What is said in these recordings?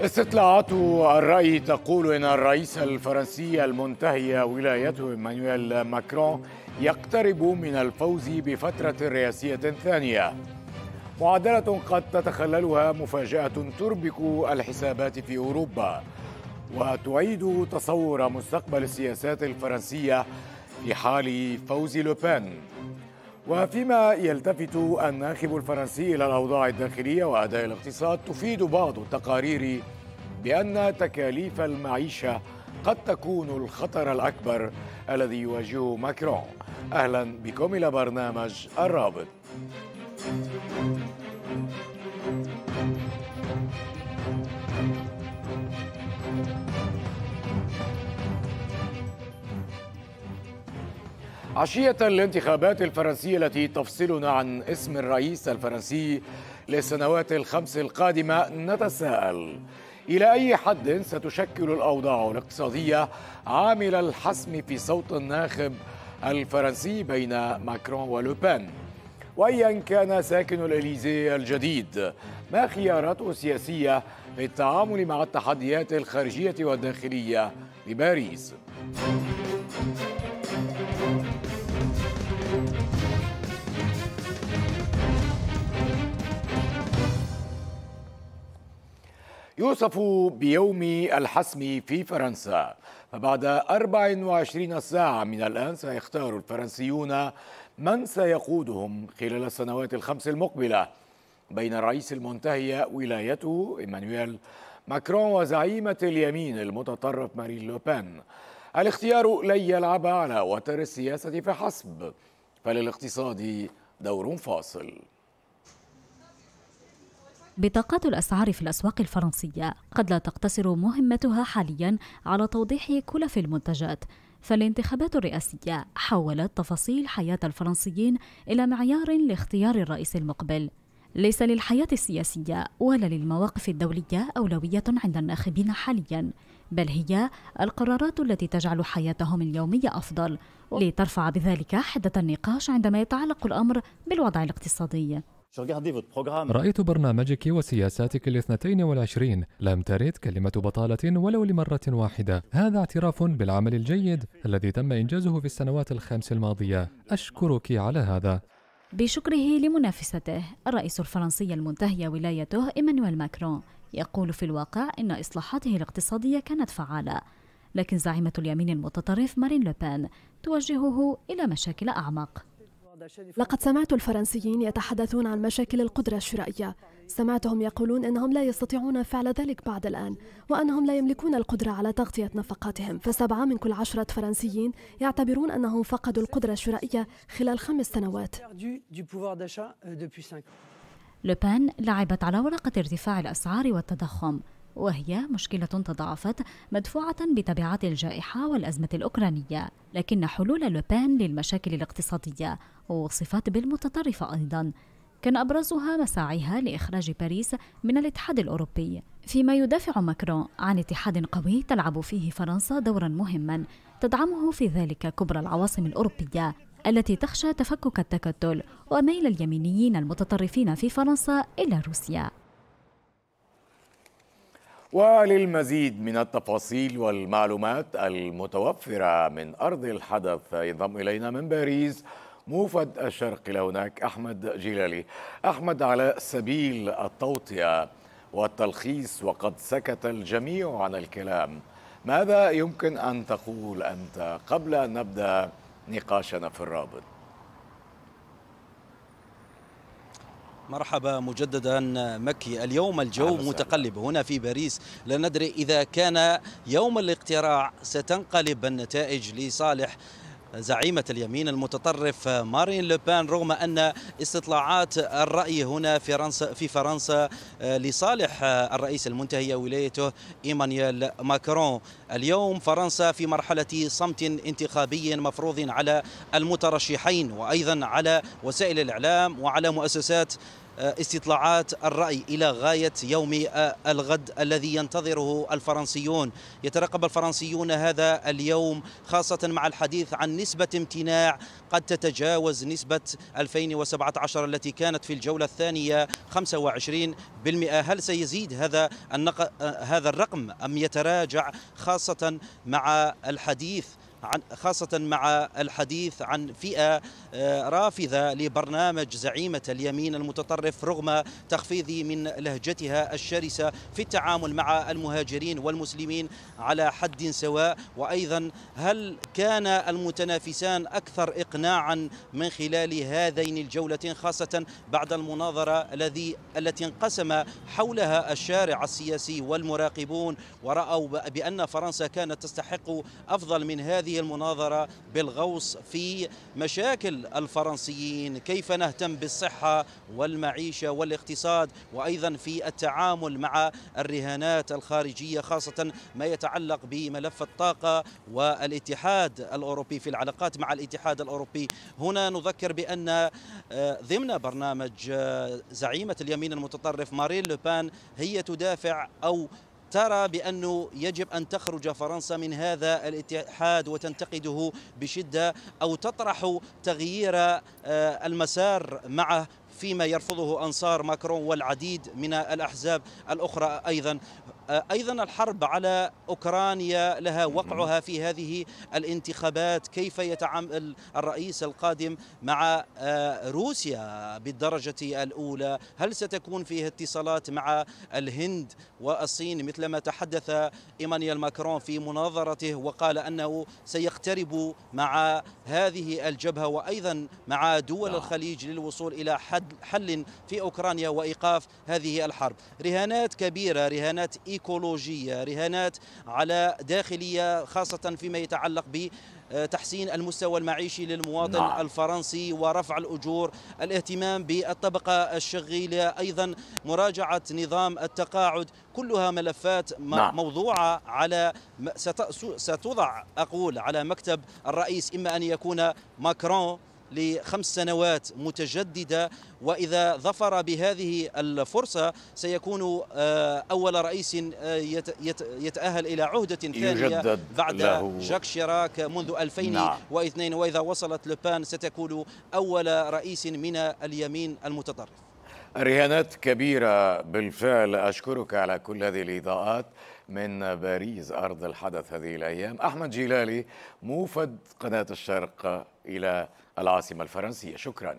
استطلاعات الرأي تقول أن الرئيس الفرنسي المنتهي ولايته إيمانويل ماكرون يقترب من الفوز بفترة رئاسية ثانية معادلة قد تتخللها مفاجأة تربك الحسابات في أوروبا وتعيد تصور مستقبل السياسات الفرنسية في حال فوز لوبان وفيما يلتفت الناخب الفرنسي إلى الأوضاع الداخلية وأداء الاقتصاد تفيد بعض التقارير بأن تكاليف المعيشة قد تكون الخطر الأكبر الذي يواجهه ماكرون أهلا بكم إلى برنامج الرابط عشية الانتخابات الفرنسية التي تفصلنا عن اسم الرئيس الفرنسي للسنوات الخمس القادمة نتساءل إلى أي حد ستشكل الأوضاع الاقتصادية عامل الحسم في صوت الناخب الفرنسي بين ماكرون ولوبان وأيا كان ساكن الإليزي الجديد ما خياراته السياسية للتعامل مع التحديات الخارجية والداخلية لباريس يوصف بيوم الحسم في فرنسا فبعد 24 ساعة من الآن سيختار الفرنسيون من سيقودهم خلال السنوات الخمس المقبلة بين الرئيس المنتهي ولايته إيمانويل ماكرون وزعيمة اليمين المتطرف مارين لوبان الاختيار لن يلعب على وتر السياسة فحسب فللاقتصاد دور فاصل بطاقات الأسعار في الأسواق الفرنسية قد لا تقتصر مهمتها حاليا على توضيح كلف المنتجات فالانتخابات الرئاسية حولت تفاصيل حياة الفرنسيين إلى معيار لاختيار الرئيس المقبل ليس للحياة السياسية ولا للمواقف الدولية أولوية عند الناخبين حاليا بل هي القرارات التي تجعل حياتهم اليومية أفضل لترفع بذلك حدة النقاش عندما يتعلق الأمر بالوضع الاقتصادي رأيت برنامجك وسياساتك الاثنتين والعشرين لم ترد كلمة بطالة ولو لمرة واحدة هذا اعتراف بالعمل الجيد الذي تم إنجازه في السنوات الخمس الماضية أشكرك على هذا بشكره لمنافسته الرئيس الفرنسي المنتهي ولايته إيمانويل ماكرون يقول في الواقع إن إصلاحاته الاقتصادية كانت فعالة لكن زعيمة اليمين المتطرف مارين لوبان توجهه إلى مشاكل أعمق لقد سمعت الفرنسيين يتحدثون عن مشاكل القدرة الشرائية سمعتهم يقولون أنهم لا يستطيعون فعل ذلك بعد الآن وأنهم لا يملكون القدرة على تغطية نفقاتهم فسبعة من كل عشرة فرنسيين يعتبرون أنهم فقدوا القدرة الشرائية خلال خمس سنوات لوبان euh, لعبت على ورقة ارتفاع الأسعار والتضخم وهي مشكلة تضاعفت مدفوعة بتبعات الجائحة والأزمة الأوكرانية لكن حلول لوبان للمشاكل الاقتصادية وصفات بالمتطرفة أيضا كان أبرزها مساعيها لإخراج باريس من الاتحاد الأوروبي فيما يدافع ماكرون عن اتحاد قوي تلعب فيه فرنسا دورا مهما تدعمه في ذلك كبرى العواصم الأوروبية التي تخشى تفكك التكتل وميل اليمينيين المتطرفين في فرنسا إلى روسيا وللمزيد من التفاصيل والمعلومات المتوفرة من أرض الحدث ينضم إلينا من باريس موفد الشرق لهناك أحمد جيلالي أحمد على سبيل التوطئة والتلخيص وقد سكت الجميع عن الكلام ماذا يمكن أن تقول أنت قبل أن نبدأ نقاشنا في الرابط مرحبا مجددا مكي اليوم الجو متقلب هنا في باريس لا ندري إذا كان يوم الاقتراع ستنقلب النتائج لصالح زعيمة اليمين المتطرف مارين لوبان رغم أن استطلاعات الرأي هنا في فرنسا في فرنسا آه، لصالح آه، الرئيس المنتهي ولايته إيمانيال ماكرون اليوم فرنسا في مرحلة صمت انتخابي مفروض على المترشحين وأيضا على وسائل الإعلام وعلى مؤسسات آه، استطلاعات الرأي إلى غاية يوم آه، الغد الذي ينتظره الفرنسيون يترقب الفرنسيون هذا اليوم خاصة مع الحديث عن نسبة امتناع قد تتجاوز نسبة 2017 التي كانت في الجولة الثانية 25% هل سيزيد هذا آه، هذا الرقم أم يتراجع خاصة مع الحديث عن خاصة مع الحديث عن فئة آه، رافضة لبرنامج زعيمة اليمين المتطرف رغم تخفيض من لهجتها الشرسة في التعامل مع المهاجرين والمسلمين على حد سواء وأيضا هل كان المتنافسان أكثر إقناعا من خلال هذين الجولتين خاصة بعد المناظرة الذي التي انقسم حولها الشارع السياسي والمراقبون ورأوا بأن فرنسا كانت تستحق أفضل من هذه هذه المناظرة بالغوص في مشاكل الفرنسيين كيف نهتم بالصحة والمعيشة والاقتصاد وأيضا في التعامل مع الرهانات الخارجية خاصة ما يتعلق بملف الطاقة والاتحاد الأوروبي في العلاقات مع الاتحاد الأوروبي هنا نذكر بأن آه، ضمن برنامج آه، زعيمة اليمين المتطرف مارين لوبان هي تدافع أو ترى بأنه يجب أن تخرج فرنسا من هذا الاتحاد وتنتقده بشدة أو تطرح تغيير آه، المسار معه فيما يرفضه أنصار ماكرون والعديد من الأحزاب الأخرى أيضا آه، ايضا الحرب على اوكرانيا لها وقعها في هذه الانتخابات كيف يتعامل الرئيس القادم مع آه، روسيا بالدرجه الاولى هل ستكون فيه اتصالات مع الهند والصين مثلما تحدث ايمانويل ماكرون في مناظرته وقال انه سيقترب مع هذه الجبهه وايضا مع دول نعم. الخليج للوصول الى حل في اوكرانيا وايقاف هذه الحرب رهانات كبيره رهانات إيكولوجية رهانات على داخلية خاصة فيما يتعلق ب تحسين المستوى المعيشي للمواطن نعم. الفرنسي ورفع الأجور الاهتمام بالطبقة الشغيلة أيضا مراجعة نظام التقاعد كلها ملفات نعم. موضوعة على ستوضع أقول على مكتب الرئيس إما أن يكون ماكرون لخمس سنوات متجددة وإذا ظفر بهذه الفرصة سيكون آه، أول رئيس آه، يتأهل إلى عهدة ثانية بعد جاك شيراك منذ 2002 نعم. وإذا وصلت لوبان ستكون أول رئيس من اليمين المتطرف رهانات كبيرة بالفعل أشكرك على كل هذه الإضاءات من باريس أرض الحدث هذه الأيام أحمد جيلالي موفد قناة الشرق إلى العاصمة الفرنسية شكراً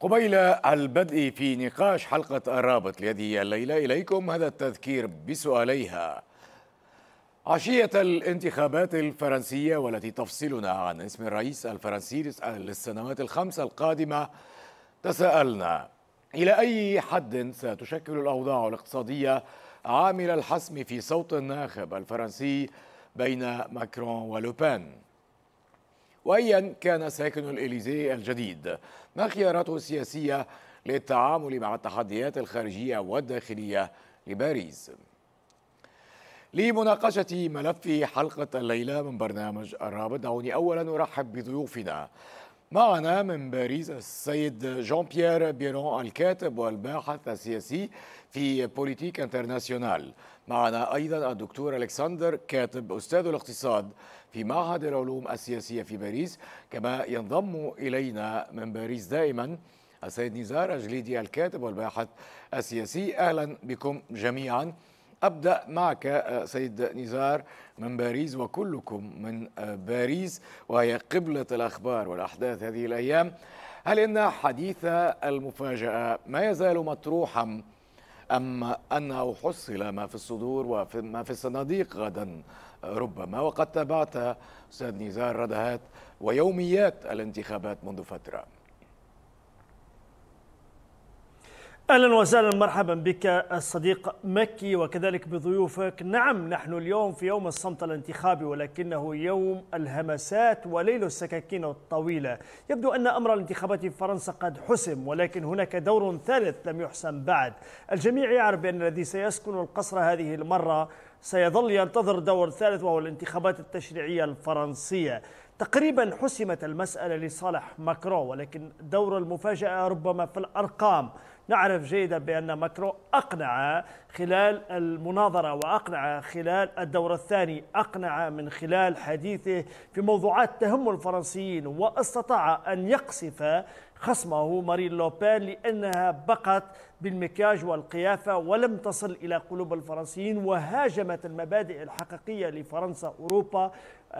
قبيل البدء في نقاش حلقة الرابط لهذه الليلة إليكم هذا التذكير بسؤاليها عشية الانتخابات الفرنسية والتي تفصلنا عن اسم الرئيس الفرنسي للسنوات الخمس القادمة تساءلنا إلى أي حد ستشكل الأوضاع الاقتصادية عامل الحسم في صوت الناخب الفرنسي بين ماكرون ولوبان وأيا كان ساكن الإليزي الجديد ما خياراته السياسية للتعامل مع التحديات الخارجية والداخلية لباريس لمناقشة ملف حلقة الليلة من برنامج الرابط دعوني أولا أرحب بضيوفنا معنا من باريس السيد جان بيير بيرون الكاتب والباحث السياسي في بوليتيك انترناسيونال معنا أيضا الدكتور ألكسندر كاتب أستاذ الاقتصاد في معهد العلوم السياسية في باريس كما ينضم إلينا من باريس دائما السيد نزار أجليدي الكاتب والباحث السياسي أهلا بكم جميعا أبدأ معك آه، سيد نزار من باريس وكلكم من آه، باريس وهي قبلة الأخبار والأحداث هذه الأيام هل إن حديث المفاجأة ما يزال مطروحا أم أنه حصل ما في الصدور وما في الصناديق غدا ربما وقد تابعت أستاذ نزار ردهات ويوميات الانتخابات منذ فترة اهلا وسهلا مرحبا بك الصديق مكي وكذلك بضيوفك نعم نحن اليوم في يوم الصمت الانتخابي ولكنه يوم الهمسات وليل السكاكين الطويله يبدو ان امر الانتخابات في فرنسا قد حسم ولكن هناك دور ثالث لم يحسم بعد الجميع يعرف بان الذي سيسكن القصر هذه المره سيظل ينتظر دور ثالث وهو الانتخابات التشريعيه الفرنسيه تقريبا حسمت المساله لصالح ماكرون ولكن دور المفاجاه ربما في الارقام نعرف جيدا بأن ماكرون أقنع خلال المناظرة وأقنع خلال الدور الثاني أقنع من خلال حديثه في موضوعات تهم الفرنسيين واستطاع أن يقصف خصمه مارين لوبان لأنها بقت بالمكياج والقيافة ولم تصل إلى قلوب الفرنسيين وهاجمت المبادئ الحقيقية لفرنسا أوروبا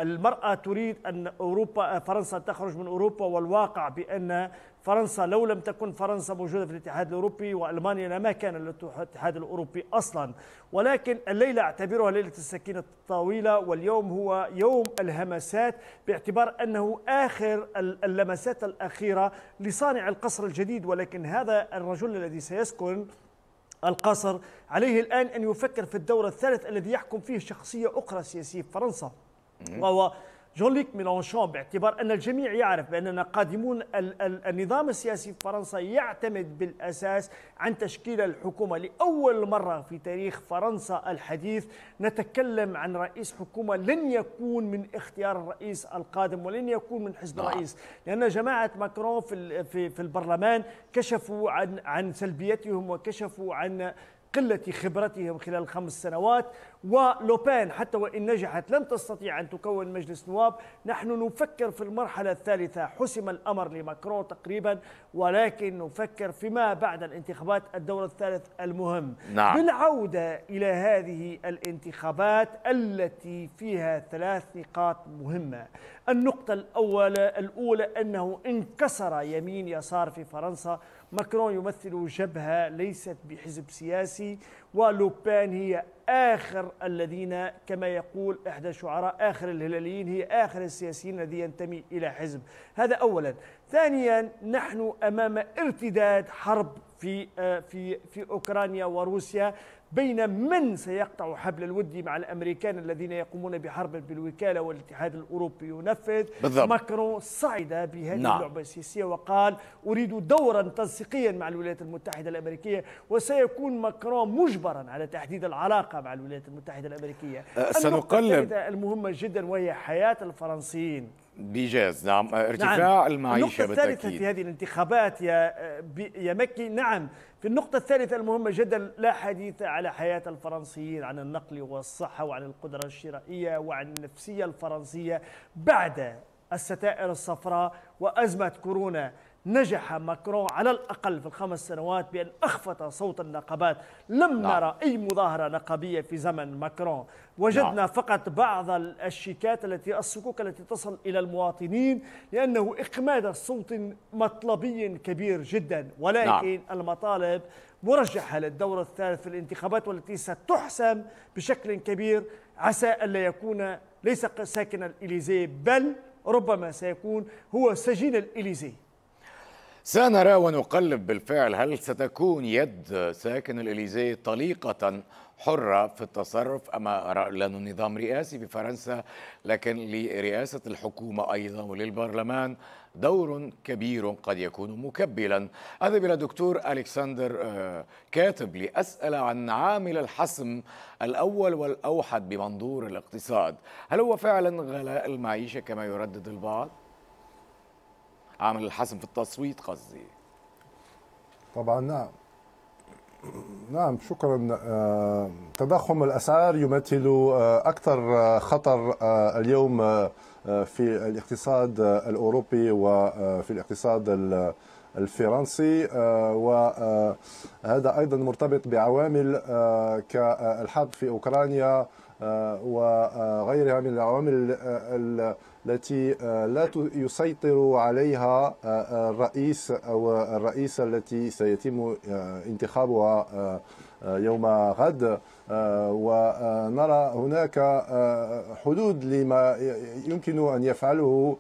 المرأة تريد أن أوروبا فرنسا تخرج من أوروبا والواقع بأن فرنسا لو لم تكن فرنسا موجودة في الاتحاد الأوروبي وألمانيا لما كان الاتحاد الأوروبي أصلا ولكن الليلة أعتبرها ليلة السكينة الطويلة واليوم هو يوم الهمسات باعتبار أنه آخر اللمسات الأخيرة لصانع القصر الجديد ولكن هذا الرجل الذي سيسكن القصر عليه الآن أن يفكر في الدور الثالث الذي يحكم فيه شخصية أخرى سياسية في فرنسا وهو جون ليك ميلانشون باعتبار ان الجميع يعرف باننا قادمون ال ال النظام السياسي في فرنسا يعتمد بالاساس عن تشكيل الحكومه لاول مره في تاريخ فرنسا الحديث نتكلم عن رئيس حكومه لن يكون من اختيار الرئيس القادم ولن يكون من حزب نعم. الرئيس لان جماعه ماكرون في في, في البرلمان كشفوا عن عن سلبيتهم وكشفوا عن قلة خبرتهم خلال الخمس سنوات ولوبان حتى وإن نجحت لن تستطيع أن تكون مجلس نواب نحن نفكر في المرحلة الثالثة حسم الأمر لماكرون تقريبا ولكن نفكر فيما بعد الانتخابات الدور الثالث المهم نعم. بالعودة إلى هذه الانتخابات التي فيها ثلاث نقاط مهمة النقطة الأولى الأولى أنه انكسر يمين يسار في فرنسا ماكرون يمثل جبهة ليست بحزب سياسي ولوبان هي آخر الذين كما يقول إحدى شعراء آخر الهلاليين هي آخر السياسيين الذي ينتمي إلى حزب هذا أولا ثانيا نحن أمام ارتداد حرب في آه، في في اوكرانيا وروسيا بين من سيقطع حبل الود مع الامريكان الذين يقومون بحرب بالوكاله والاتحاد الاوروبي ينفذ بالضبط. ماكرون صعد بهذه نعم. اللعبه السياسيه وقال اريد دورا تنسيقيا مع الولايات المتحده الامريكيه وسيكون ماكرون مجبرا على تحديد العلاقه مع الولايات المتحده الامريكيه أه سنقلب المهمه جدا وهي حياه الفرنسيين بجاز نعم, نعم. ارتفاع نعم. المعيشة النقطة الثالثة بالتأكيد. في هذه الانتخابات يا يا مكي نعم في النقطة الثالثة المهمة جدا لا حديث على حياة الفرنسيين عن النقل والصحة وعن القدرة الشرائية وعن النفسية الفرنسية بعد الستائر الصفراء وأزمة كورونا نجح ماكرون على الأقل في الخمس سنوات بأن أخفت صوت النقابات لم نعم. نرى أي مظاهرة نقابية في زمن ماكرون وجدنا نعم. فقط بعض الشيكات التي الصكوك التي تصل إلى المواطنين لأنه إقماد صوت مطلبي كبير جدا ولكن نعم. المطالب مرجحة للدور الثالث في الانتخابات والتي ستحسم بشكل كبير عسى ألا يكون ليس ساكن الإليزي بل ربما سيكون هو سجين الإليزي سنرى ونقلب بالفعل هل ستكون يد ساكن الإليزيه طليقة حرة في التصرف أما لأنه نظام رئاسي في فرنسا لكن لرئاسة الحكومة أيضا وللبرلمان دور كبير قد يكون مكبلا أذهب إلى دكتور ألكسندر آه، كاتب لأسأل عن عامل الحسم الأول والأوحد بمنظور الاقتصاد هل هو فعلا غلاء المعيشة كما يردد البعض؟ عامل الحسم في التصويت قصدي طبعا نعم نعم شكرا آه، تضخم الاسعار يمثل آه، اكثر آه، خطر اليوم في الاقتصاد الاوروبي وفي الاقتصاد الفرنسي وهذا ايضا مرتبط بعوامل كالحرب في اوكرانيا آه، وغيرها من العوامل آه، التي آه، لا يسيطر عليها الرئيس أو الرئيسة التي سيتم انتخابها يوم غد آه، ونرى هناك آه، حدود لما يمكن ان يفعله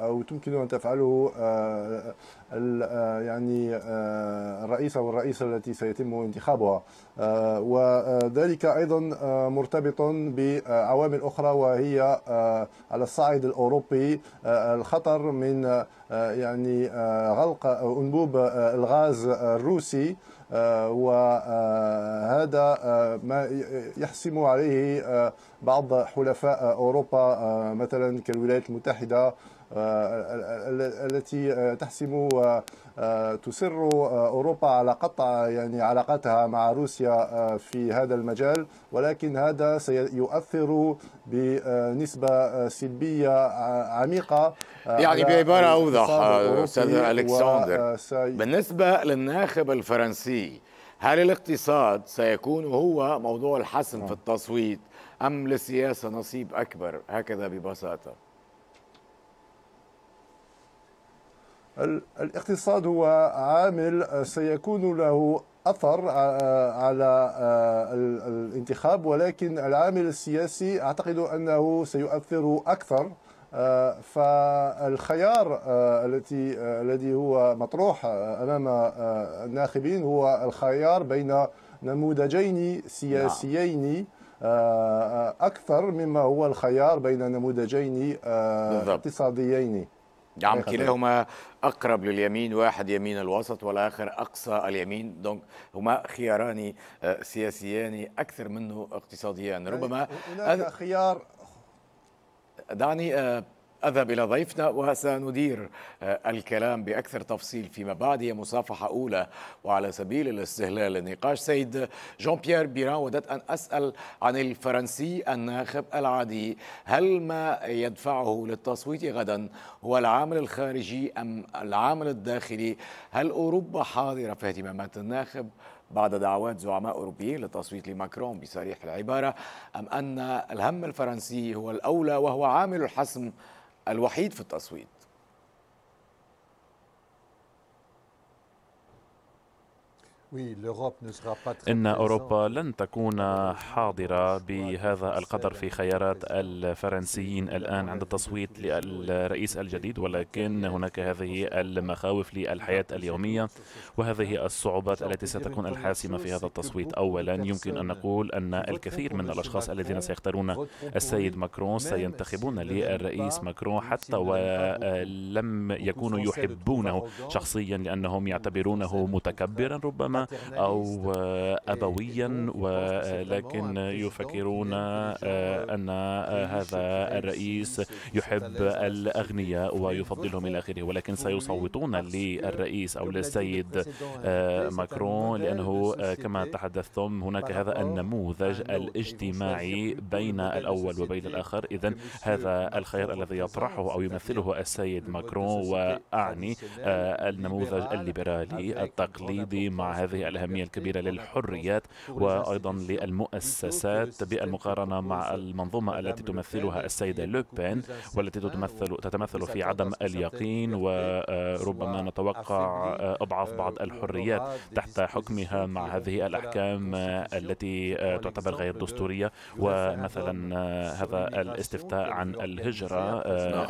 او تمكن ان تفعله آه، يعني الرئيس او الرئيسه التي سيتم انتخابها وذلك ايضا مرتبط بعوامل اخرى وهي على الصعيد الاوروبي الخطر من يعني غلق انبوب الغاز الروسي آه، وهذا آه، ما يحسم عليه آه، بعض حلفاء أوروبا مثلا كالولايات المتحدة التي تحسم آه، تصر آه، أوروبا على قطع يعني علاقتها مع روسيا آه، في هذا المجال ولكن هذا سيؤثر بنسبة سلبية عميقة يعني بعبارة أوضح أستاذ ألكسندر بالنسبة للناخب الفرنسي هل الاقتصاد سيكون هو موضوع الحسم في نعم. التصويت أم للسياسة نصيب أكبر هكذا ببساطة الاقتصاد هو عامل سيكون له اثر على الانتخاب ولكن العامل السياسي اعتقد انه سيؤثر اكثر فالخيار التي الذي هو مطروح امام الناخبين هو الخيار بين نموذجين سياسيين اكثر مما هو الخيار بين نموذجين اقتصاديين نعم كلاهما اقرب لليمين واحد يمين الوسط والاخر اقصى اليمين دونك هما خياران آه، سياسيان اكثر منه اقتصاديان طيب، ربما هناك خيار دعني آه، أذهب إلى ضيفنا وسندير آه، الكلام بأكثر تفصيل فيما بعد هي مصافحة أولى وعلى سبيل الاستهلال النقاش سيد جون بيير بيران وددت أن أسأل عن الفرنسي الناخب العادي هل ما يدفعه للتصويت غدا هو العامل الخارجي أم العامل الداخلي هل أوروبا حاضرة في اهتمامات الناخب بعد دعوات زعماء أوروبيين للتصويت لماكرون بصريح العبارة أم أن الهم الفرنسي هو الأولى وهو عامل الحسم الوحيد في التصويت إن أوروبا لن تكون حاضرة بهذا القدر في خيارات الفرنسيين الآن عند التصويت للرئيس الجديد ولكن هناك هذه المخاوف للحياة اليومية وهذه الصعوبات التي ستكون الحاسمة في هذا التصويت أولا يمكن أن نقول أن الكثير من الأشخاص الذين سيختارون السيد ماكرون سينتخبون للرئيس ماكرون حتى ولم يكونوا يحبونه شخصيا لأنهم يعتبرونه متكبرا ربما أو آه، آه، أبويا ولكن يفكرون يعني أن هذا الرئيس يحب الأغنياء ويفضلهم إلى آخره ولكن سيصوتون للرئيس أو للسيد آه، ماكرون لأنه كما تحدثتم هناك هذا النموذج الاجتماعي بين الأول وبين الآخر إذا هذا الخيار الذي يطرحه أو يمثله السيد ماكرون وأعني النموذج الليبرالي التقليدي مع هذا هذه الأهمية الكبيرة للحريات وأيضا للمؤسسات بالمقارنة مع المنظومة التي تمثلها السيدة لوبين والتي تتمثل تتمثل في عدم اليقين وربما نتوقع أضعاف بعض الحريات تحت حكمها مع هذه الأحكام التي تعتبر غير دستورية ومثلا هذا الاستفتاء عن الهجرة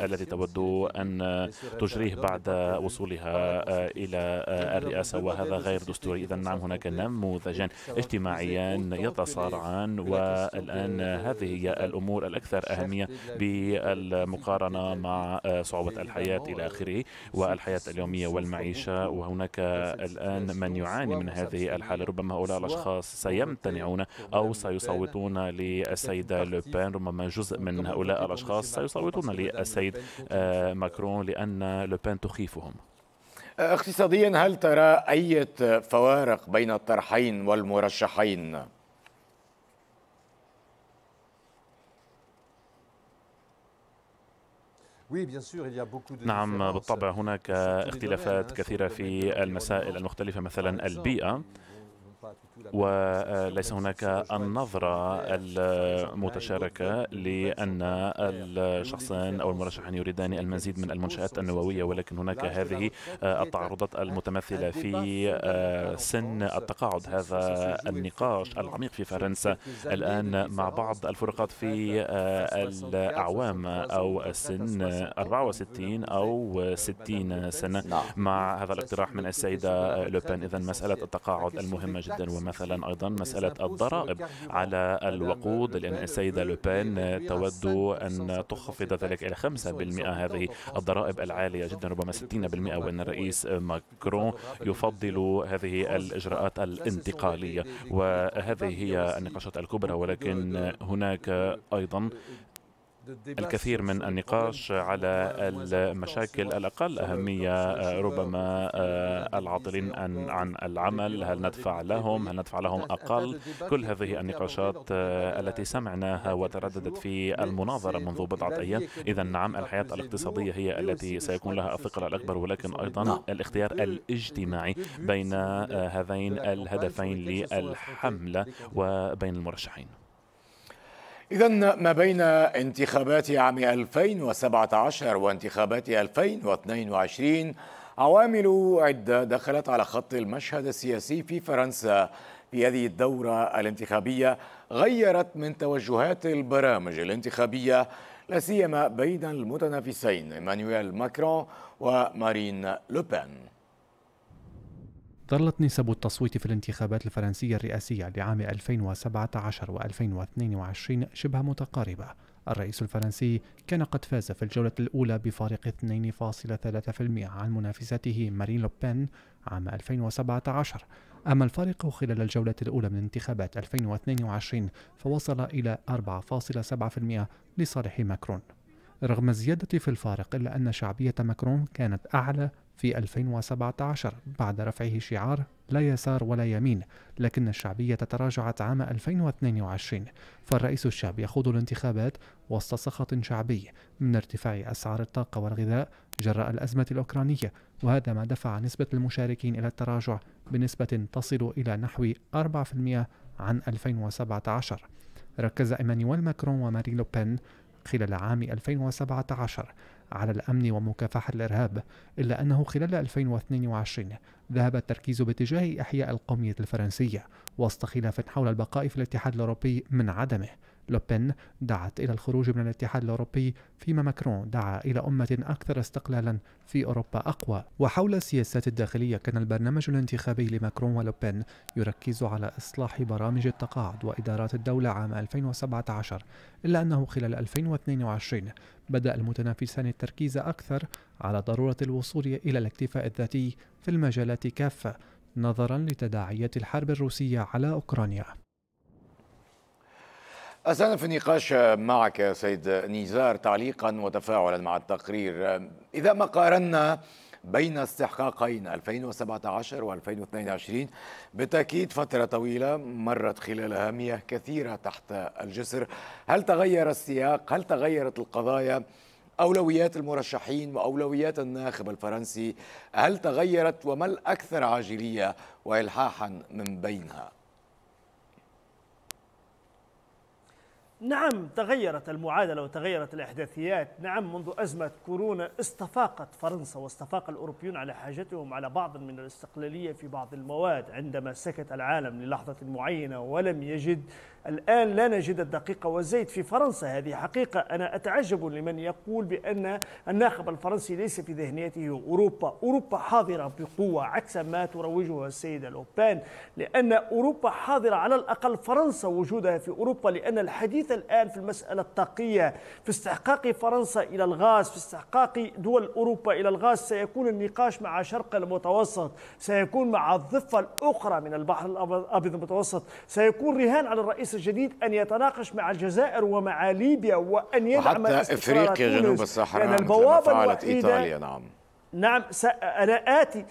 التي تود أن تجريه بعد وصولها إلى الرئاسة وهذا غير دستوري إذا نعم هناك نموذجان اجتماعيان يتصارعان والآن هذه هي الأمور الأكثر أهمية بالمقارنة مع صعوبة الحياة إلى آخره والحياة اليومية والمعيشة وهناك الآن من يعاني من هذه الحالة ربما هؤلاء الأشخاص سيمتنعون أو سيصوتون للسيدة لوبان ربما جزء من هؤلاء الأشخاص سيصوتون للسيد آه، ماكرون لأن لوبان تخيفهم اقتصاديا هل ترى أي فوارق بين الطرحين والمرشحين؟ نعم بالطبع هناك اختلافات كثيرة في المسائل المختلفة مثلا البيئة وليس هناك النظرة المتشاركة لأن الشخصان أو المرشحان يريدان المزيد من المنشآت النووية ولكن هناك هذه التعارضات المتمثلة في سن التقاعد هذا النقاش العميق في فرنسا الآن مع بعض الفروقات في الأعوام أو السن 64 أو 60 سنة مع هذا الاقتراح من السيدة لوبين إذا مسألة التقاعد المهمة جدا ومثلا مثلا أيضا مسألة الضرائب على الوقود لأن السيدة لوبين تود أن تخفض ذلك إلى 5% هذه الضرائب العالية جدا ربما 60% وأن الرئيس ماكرون يفضل هذه الإجراءات الانتقالية وهذه هي النقاشات الكبرى ولكن هناك أيضا الكثير من النقاش على المشاكل الأقل أهمية ربما آه، العاطلين عن العمل هل ندفع لهم هل ندفع لهم أقل كل هذه النقاشات التي سمعناها وترددت في المناظرة منذ بضعة أيام إذا نعم الحياة الاقتصادية هي التي سيكون لها الثقل الأكبر ولكن أيضا الاختيار الاجتماعي بين هذين الهدفين للحملة وبين المرشحين إذا ما بين انتخابات عام 2017 وانتخابات 2022 عوامل عدة دخلت على خط المشهد السياسي في فرنسا في هذه الدورة الانتخابية غيرت من توجهات البرامج الانتخابية لا سيما بين المتنافسين ايمانويل ماكرون ومارين لوبين ظلت نسب التصويت في الانتخابات الفرنسية الرئاسية لعام 2017 و 2022 شبه متقاربة الرئيس الفرنسي كان قد فاز في الجولة الأولى بفارق 2.3% عن منافسته مارين لوبين عام 2017 أما الفارق خلال الجولة الأولى من انتخابات 2022 فوصل إلى 4.7% لصالح ماكرون رغم الزيادة في الفارق إلا أن شعبية ماكرون كانت أعلى في 2017 بعد رفعه شعار لا يسار ولا يمين لكن الشعبية تراجعت عام 2022 فالرئيس الشاب يخوض الانتخابات وسط سخط شعبي من ارتفاع أسعار الطاقة والغذاء جراء الأزمة الأوكرانية وهذا ما دفع نسبة المشاركين إلى التراجع بنسبة تصل إلى نحو 4% عن 2017 ركز إيمانويل ماكرون وماري لوبين خلال عام 2017 على الأمن ومكافحة الإرهاب إلا أنه خلال 2022 ذهب التركيز باتجاه إحياء القومية الفرنسية وسط خلاف حول البقاء في الاتحاد الأوروبي من عدمه لوبين دعت إلى الخروج من الاتحاد الأوروبي فيما ماكرون دعا إلى أمة أكثر استقلالا في أوروبا أقوى وحول السياسات الداخلية كان البرنامج الانتخابي لماكرون ولوبين يركز على إصلاح برامج التقاعد وإدارات الدولة عام 2017 إلا أنه خلال 2022 بدأ المتنافسان التركيز أكثر على ضرورة الوصول إلى الاكتفاء الذاتي في المجالات كافة نظرا لتداعيات الحرب الروسية على أوكرانيا أستأنف النقاش معك سيد نزار تعليقا وتفاعلا مع التقرير إذا ما قارنا بين استحقاقين 2017 و 2022 بالتأكيد فترة طويلة مرت خلالها مياه كثيرة تحت الجسر هل تغير السياق؟ هل تغيرت القضايا؟ أولويات المرشحين وأولويات الناخب الفرنسي هل تغيرت وما الأكثر عاجلية وإلحاحا من بينها؟ نعم تغيرت المعادلة وتغيرت الإحداثيات نعم منذ أزمة كورونا استفاقت فرنسا واستفاق الأوروبيون على حاجتهم على بعض من الاستقلالية في بعض المواد عندما سكت العالم للحظة معينة ولم يجد الآن لا نجد الدقيقة والزيت في فرنسا هذه حقيقة أنا أتعجب لمن يقول بأن الناخب الفرنسي ليس في ذهنيته أوروبا أوروبا حاضرة بقوة عكس ما تروجها السيدة لوبان لأن أوروبا حاضرة على الأقل فرنسا وجودها في أوروبا لأن الحديث الآن في المسألة الطاقية في استحقاق فرنسا إلى الغاز في استحقاق دول أوروبا إلى الغاز سيكون النقاش مع شرق المتوسط سيكون مع الضفة الأخرى من البحر الأبيض المتوسط سيكون رهان على الرئيس الجديد أن يتناقش مع الجزائر ومع ليبيا وأن يدعم حتى إفريقيا جنوب الصحراء يعني البوابة فعلت إيطاليا نعم نعم أنا آتي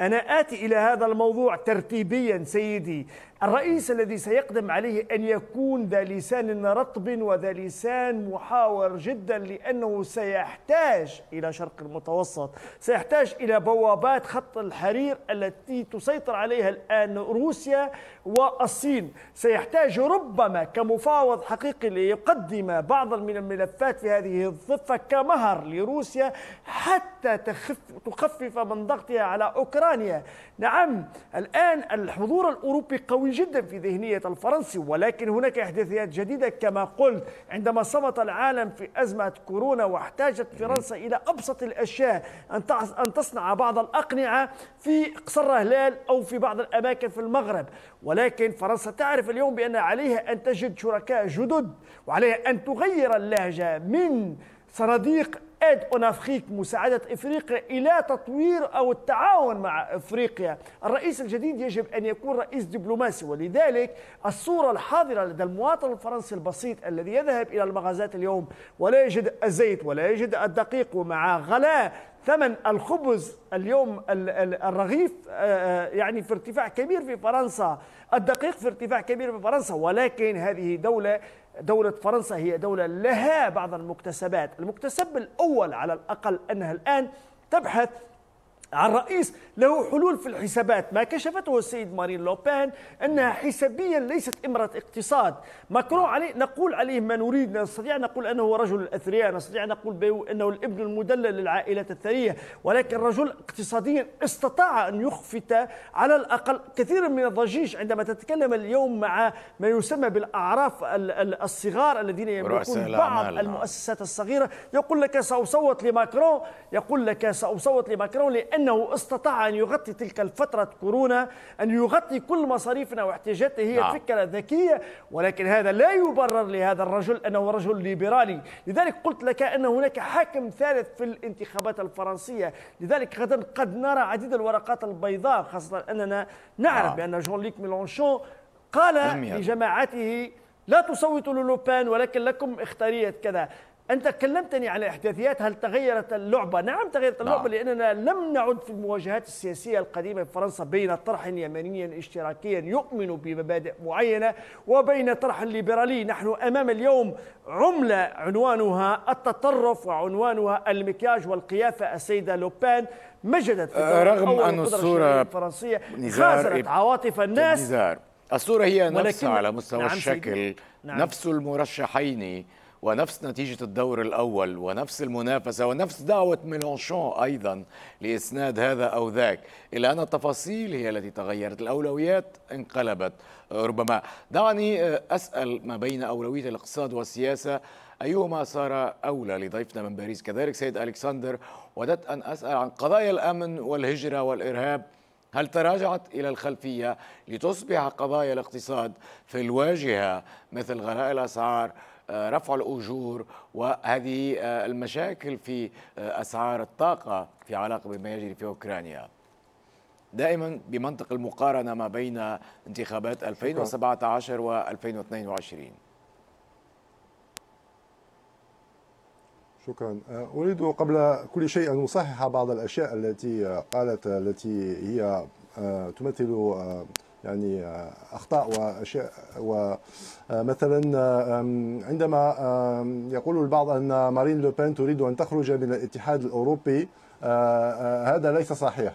أنا آتي إلى هذا الموضوع ترتيبيا سيدي الرئيس الذي سيقدم عليه أن يكون ذا لسان رطب وذا لسان محاور جدا لأنه سيحتاج إلى شرق المتوسط سيحتاج إلى بوابات خط الحرير التي تسيطر عليها الآن روسيا والصين سيحتاج ربما كمفاوض حقيقي ليقدم بعض من الملفات في هذه الضفة كمهر لروسيا حتى تخف تخفف من ضغطها على أوكرانيا نعم الآن الحضور الأوروبي قوي جدا في ذهنية الفرنسي ولكن هناك إحداثيات جديدة كما قلت عندما صمت العالم في أزمة كورونا واحتاجت فرنسا إلى أبسط الأشياء أن تصنع بعض الأقنعة في قصر هلال أو في بعض الأماكن في المغرب ولكن فرنسا تعرف اليوم بأن عليها أن تجد شركاء جدد وعليها أن تغير اللهجة من صناديق ايد افريك مساعده افريقيا الى تطوير او التعاون مع افريقيا الرئيس الجديد يجب ان يكون رئيس دبلوماسي ولذلك الصوره الحاضره لدى المواطن الفرنسي البسيط الذي يذهب الى المغازات اليوم ولا يجد الزيت ولا يجد الدقيق ومع غلاء ثمن الخبز اليوم الرغيف آه، آه، يعني في ارتفاع كبير في فرنسا الدقيق في ارتفاع كبير في فرنسا ولكن هذه دولة دولة فرنسا هي دولة لها بعض المكتسبات المكتسب الأول على الأقل أنها الآن تبحث على الرئيس له حلول في الحسابات ما كشفته السيد مارين لوبان أنها حسابيا ليست امرأة اقتصاد ماكرون عليه نقول عليه ما نريد نستطيع نقول أنه رجل الأثرياء نستطيع نقول أنه الابن المدلل للعائلات الثرية ولكن رجل اقتصاديا استطاع أن يخفت على الأقل كثيرا من الضجيج عندما تتكلم اليوم مع ما يسمى بالأعراف الصغار الذين يملكون بعض المؤسسات الصغيرة يقول لك سأصوت لماكرون يقول لك سأصوت لماكرون لأن لأنه استطاع أن يغطي تلك الفترة كورونا أن يغطي كل مصاريفنا واحتياجاتنا هي نعم. فكرة ذكية ولكن هذا لا يبرر لهذا الرجل أنه رجل ليبرالي لذلك قلت لك أن هناك حاكم ثالث في الانتخابات الفرنسية لذلك غدا قد نرى عديد الورقات البيضاء خاصة أننا نعرف نعم. بأن جون ليك ميلونشون قال لجماعته لا تصوتوا للوبان ولكن لكم اختارية كذا أنت كلمتني عن الإحداثيات هل تغيرت اللعبة؟ نعم تغيرت اللعبة نعم. لأننا لم نعد في المواجهات السياسية القديمة في فرنسا بين طرح يمني اشتراكي يؤمن بمبادئ معينة وبين طرح ليبرالي نحن أمام اليوم عملة عنوانها التطرف وعنوانها المكياج والقيافة السيدة لوبان مجدت في آه، رغم أن الصورة الفرنسية غازرت عواطف الناس نزار. الصورة هي نفسها على مستوى نعم الشكل نعم. نفس المرشحين ونفس نتيجة الدور الأول ونفس المنافسة ونفس دعوة ميلانشون أيضا لإسناد هذا أو ذاك إلا أن التفاصيل هي التي تغيرت الأولويات انقلبت ربما دعني آه، أسأل ما بين أولوية الاقتصاد والسياسة أيهما صار أولى لضيفنا من باريس كذلك سيد ألكسندر وددت أن أسأل عن قضايا الأمن والهجرة والإرهاب هل تراجعت إلى الخلفية لتصبح قضايا الاقتصاد في الواجهة مثل غلاء الأسعار رفع الأجور وهذه آه، المشاكل في آه، أسعار الطاقة في علاقة بما يجري في أوكرانيا دائما بمنطق المقارنة ما بين انتخابات 2017 و 2022 شكرا آه، اريد قبل كل شيء ان اصحح بعض الاشياء التي قالت التي هي تمثل يعني آه، اخطاء واشياء ومثلا آه، آه، عندما يقول البعض ان مارين لوبين تريد ان تخرج من الاتحاد الاوروبي هذا ليس صحيح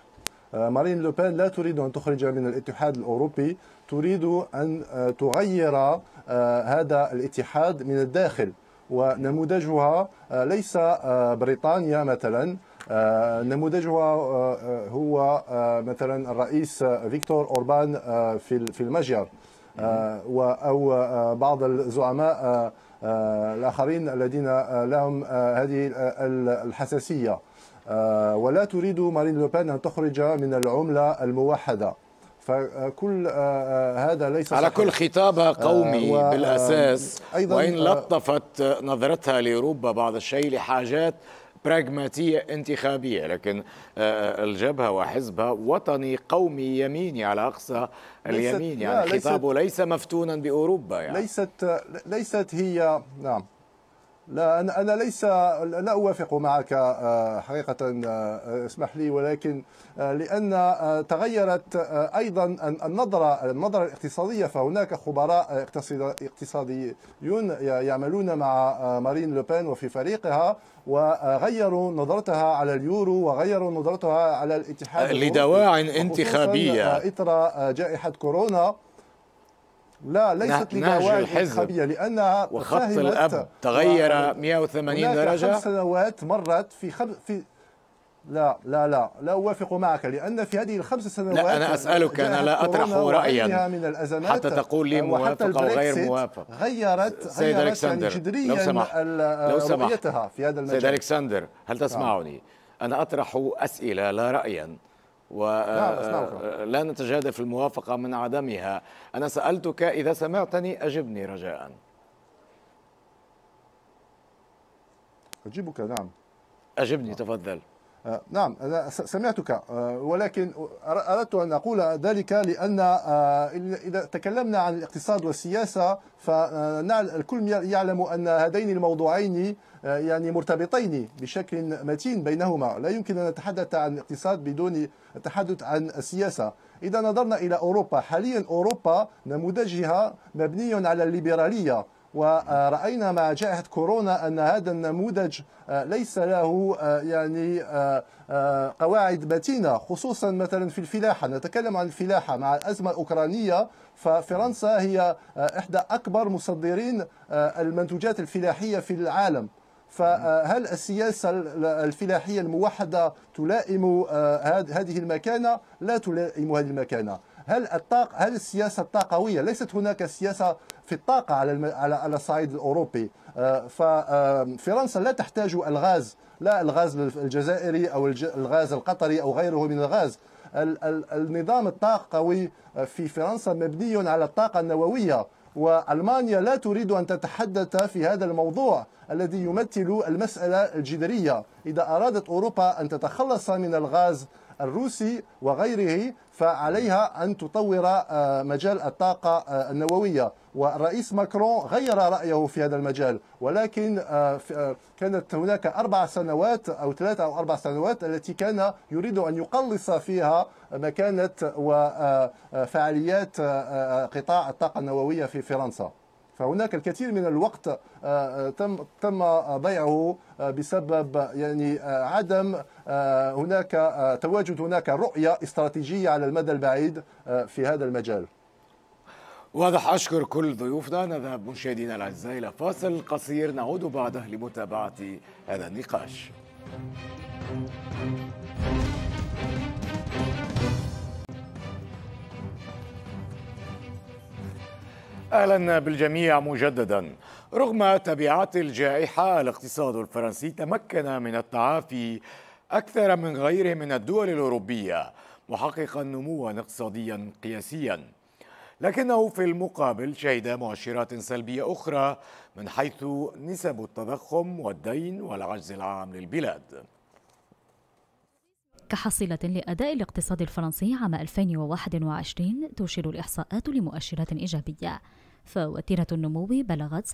مارين لوبين لا تريد ان تخرج من الاتحاد الاوروبي تريد ان تغير هذا الاتحاد من الداخل ونموذجها ليس بريطانيا مثلا آه، نموذجها هو آه، آه، مثلا الرئيس فيكتور أوربان في في المجر أو بعض الزعماء الآخرين الذين لهم هذه الحساسية ولا تريد مارين لوبان أن تخرج من العملة الموحدة فكل هذا ليس على كل خطابها قومي و... بالاساس أيضاً وان لطفت نظرتها لاوروبا بعض الشيء لحاجات براغماتية انتخابية لكن آه، آه، الجبهة وحزبها وطني قومي يميني على أقصى اليمين يعني خطابه ليس مفتونا بأوروبا يعني ليست ليست هي نعم لا أنا أنا ليس لا أوافق معك آه، حقيقة آه، اسمح لي ولكن آه، لأن تغيرت أيضا النظرة النظرة الاقتصادية فهناك خبراء اقتصاديون يعملون مع مارين لوبين وفي فريقها وغيروا نظرتها على اليورو وغيروا نظرتها على الاتحاد لدواع انتخابية إثر جائحة كورونا لا ليست لدعوات خبيه لانها وخط الاب تغير 180 درجه خمس سنوات مرت في خب في لا لا لا لا اوافق معك لان في هذه الخمس سنوات لا انا اسالك انا لا اطرح رايا من الازمات حتى تقول لي موافق او غير موافق غيرت سيد يعني الكسندر يعني لو سمحت لو سمحت في هذا المجال سيد الكسندر هل تسمعني؟ نعم. انا اطرح اسئله لا رايا لا آه، آه، آه، نتجادل في الموافقة من عدمها أنا سألتك إذا سمعتني أجبني رجاء أجيبك نعم أجبني تفضل آه، نعم سمعتك آه، ولكن أردت أن أقول ذلك لأن آه، إذا تكلمنا عن الاقتصاد والسياسة فالكل يعلم أن هذين الموضوعين يعني مرتبطين بشكل متين بينهما لا يمكن أن نتحدث عن الاقتصاد بدون التحدث عن السياسة إذا نظرنا إلى أوروبا حاليا أوروبا نموذجها مبني على الليبرالية ورأينا مع جائحة كورونا أن هذا النموذج آه، ليس له آه، يعني آه، قواعد متينة خصوصا مثلا في الفلاحة نتكلم عن الفلاحة مع الأزمة الأوكرانية ففرنسا هي إحدى أكبر مصدرين المنتوجات الفلاحية في العالم فهل السياسة الفلاحية الموحدة تلائم هذه المكانة؟ لا تلائم هذه المكانة هل الطاقة هل السياسة الطاقوية ليست هناك سياسة في الطاقة على على على الصعيد الأوروبي آه، ففرنسا آه، لا تحتاج الغاز لا الغاز الجزائري أو الغاز القطري أو غيره من الغاز النظام الطاقوي في فرنسا مبني على الطاقة النووية والمانيا لا تريد ان تتحدث في هذا الموضوع الذي يمثل المساله الجذريه اذا ارادت اوروبا ان تتخلص من الغاز الروسي وغيره فعليها أن تطور آه، مجال الطاقة آه، النووية والرئيس ماكرون غير رأيه في هذا المجال ولكن آه، كانت هناك أربع سنوات أو ثلاثة أو أربع سنوات التي كان يريد أن يقلص فيها مكانة وفعاليات قطاع الطاقة النووية في فرنسا فهناك الكثير من الوقت آه، آه، تم تم ضيعه آه، بسبب يعني عدم هناك تواجد هناك رؤيه استراتيجيه على المدى البعيد في هذا المجال. واضح أشكر كل ضيوفنا نذهب مشاهدينا الأعزاء إلى فاصل قصير نعود بعده لمتابعة هذا النقاش. اهلا بالجميع مجددا رغم تبعات الجائحه الاقتصاد الفرنسي تمكن من التعافي اكثر من غيره من الدول الاوروبيه محققا نموا اقتصاديا قياسيا لكنه في المقابل شهد مؤشرات سلبيه اخرى من حيث نسب التضخم والدين والعجز العام للبلاد كحصيلة لأداء الاقتصاد الفرنسي عام 2021 تشير الإحصاءات لمؤشرات إيجابية فوتيرة النمو بلغت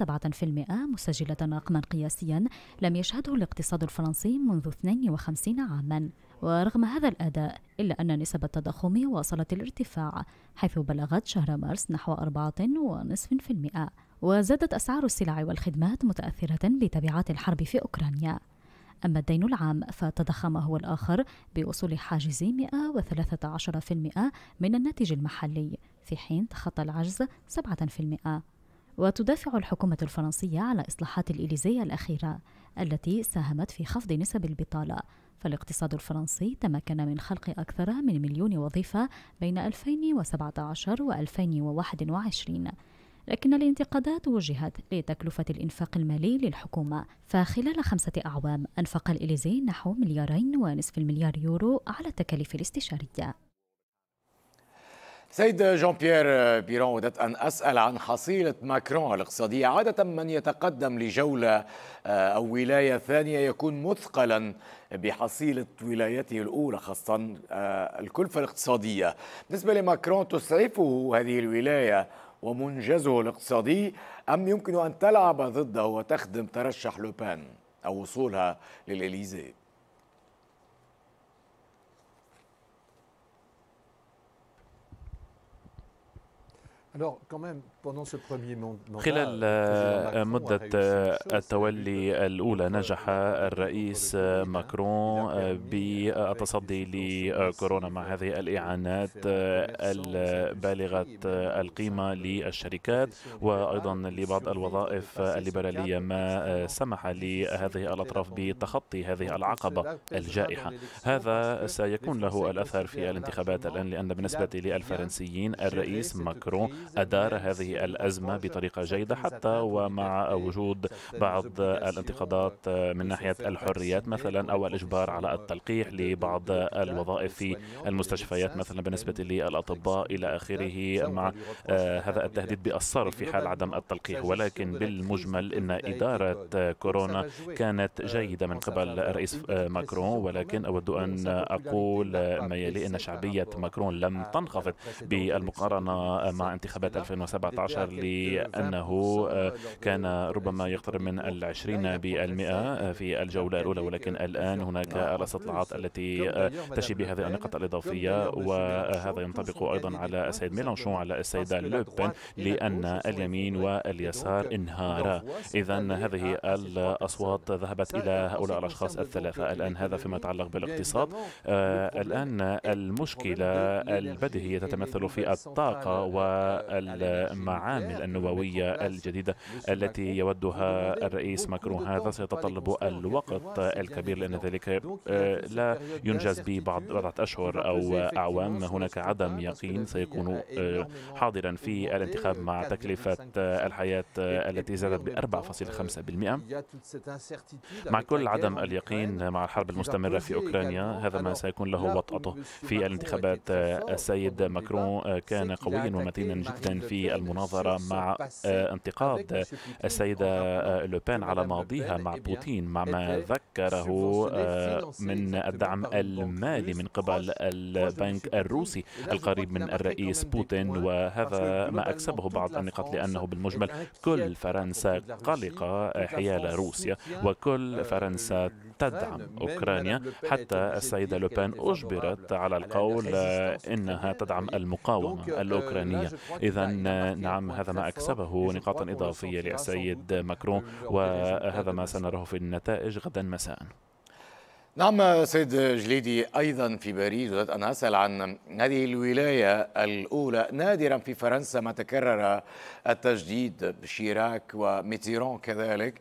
7% مسجلة رقما قياسيا لم يشهده الاقتصاد الفرنسي منذ 52 عاما ورغم هذا الأداء إلا أن نسب التضخم واصلت الارتفاع حيث بلغت شهر مارس نحو 4.5% وزادت أسعار السلع والخدمات متأثرة بتبعات الحرب في أوكرانيا أما الدين العام فتضخم هو الآخر بوصول حاجز 113% من الناتج المحلي في حين تخطى العجز 7% وتدافع الحكومة الفرنسية على إصلاحات الإليزية الأخيرة التي ساهمت في خفض نسب البطالة فالاقتصاد الفرنسي تمكن من خلق أكثر من مليون وظيفة بين 2017 و 2021 لكن الانتقادات وجهت لتكلفة الإنفاق المالي للحكومة فخلال خمسة أعوام أنفق الإليزي نحو مليارين ونصف المليار يورو على التكاليف الاستشارية سيد جون بيير بيرون ودت أن أسأل عن حصيلة ماكرون الاقتصادية عادة من يتقدم لجولة آه، أو ولاية ثانية يكون مثقلا بحصيلة ولايته الأولى خاصة آه، الكلفة الاقتصادية بالنسبة لماكرون تسعفه هذه الولاية ومنجزه الاقتصادي أم يمكن أن تلعب ضده وتخدم ترشح لوبان أو وصولها للإليزيه خلال euh, مدة التولي الأولى نجح الرئيس ماكرون بالتصدي لكورونا مع هذه الإعانات euh, البالغة القيمة للشركات وأيضا لبعض الوظائف الليبرالية ما euh, سمح لهذه الأطراف بتخطي هذه العقبة الجائحة هذا سيكون له الأثر في الانتخابات الآن لأن بالنسبة للفرنسيين الرئيس ماكرون أدار هذه الأزمة بطريقة جيدة حتى ومع وجود بعض الانتقادات من ناحية الحريات مثلا أو الإجبار على التلقيح لبعض الوظائف في المستشفيات مثلا بالنسبة للأطباء إلى آخره مع آه، هذا التهديد بالصرف في حال عدم التلقيح ولكن بالمجمل إن إدارة كورونا كانت جيدة من قبل الرئيس آه، ماكرون ولكن أود أن أقول ما يلي أن شعبية ماكرون لم تنخفض بالمقارنة مع انتخابات انتخابات 2017 لأنه كان ربما يقترب من العشرين بالمئة في الجولة الأولى ولكن الآن هناك الاستطلاعات التي تشي بهذه النقط الإضافية وهذا ينطبق أيضا على السيد ميلانشون على السيدة لوبن لأن اليمين واليسار انهارا إذا هذه الأصوات ذهبت إلى هؤلاء الأشخاص الثلاثة الآن هذا فيما يتعلق بالاقتصاد الآن المشكلة البديهية تتمثل في الطاقة و المعامل النووية الجديدة التي يودها الرئيس ماكرون هذا سيتطلب الوقت الكبير لأن ذلك آه، لا ينجز ببضعة أشهر أو أعوام هناك عدم يقين سيكون آه، حاضرا في الانتخاب مع تكلفة الحياة التي زادت ب 4.5% آه، مع كل عدم اليقين مع الحرب المستمرة في أوكرانيا هذا ما سيكون له وطأته في الانتخابات السيد ماكرون كان قويا ومتينا جدا جدا في المناظرة مع آه، انتقاد السيدة لوبين آه، على ماضيها مع بوتين مع ما ذكره آه، من الدعم المالي من قبل البنك الروسي القريب من الرئيس بوتين وهذا ما أكسبه بعض النقاط لأنه بالمجمل كل فرنسا قلقة حيال روسيا وكل فرنسا تدعم أوكرانيا حتى السيدة لوبين أجبرت على القول إنها تدعم المقاومة الأوكرانية إذا نعم هذا ما أكسبه نقاطا إضافية للسيد ماكرون وهذا ما سنراه في النتائج غدا مساء نعم سيد جليدي أيضا في باريس أنا أسأل عن هذه الولاية الأولى نادرا في فرنسا ما تكرر التجديد شيراك وميتيرون كذلك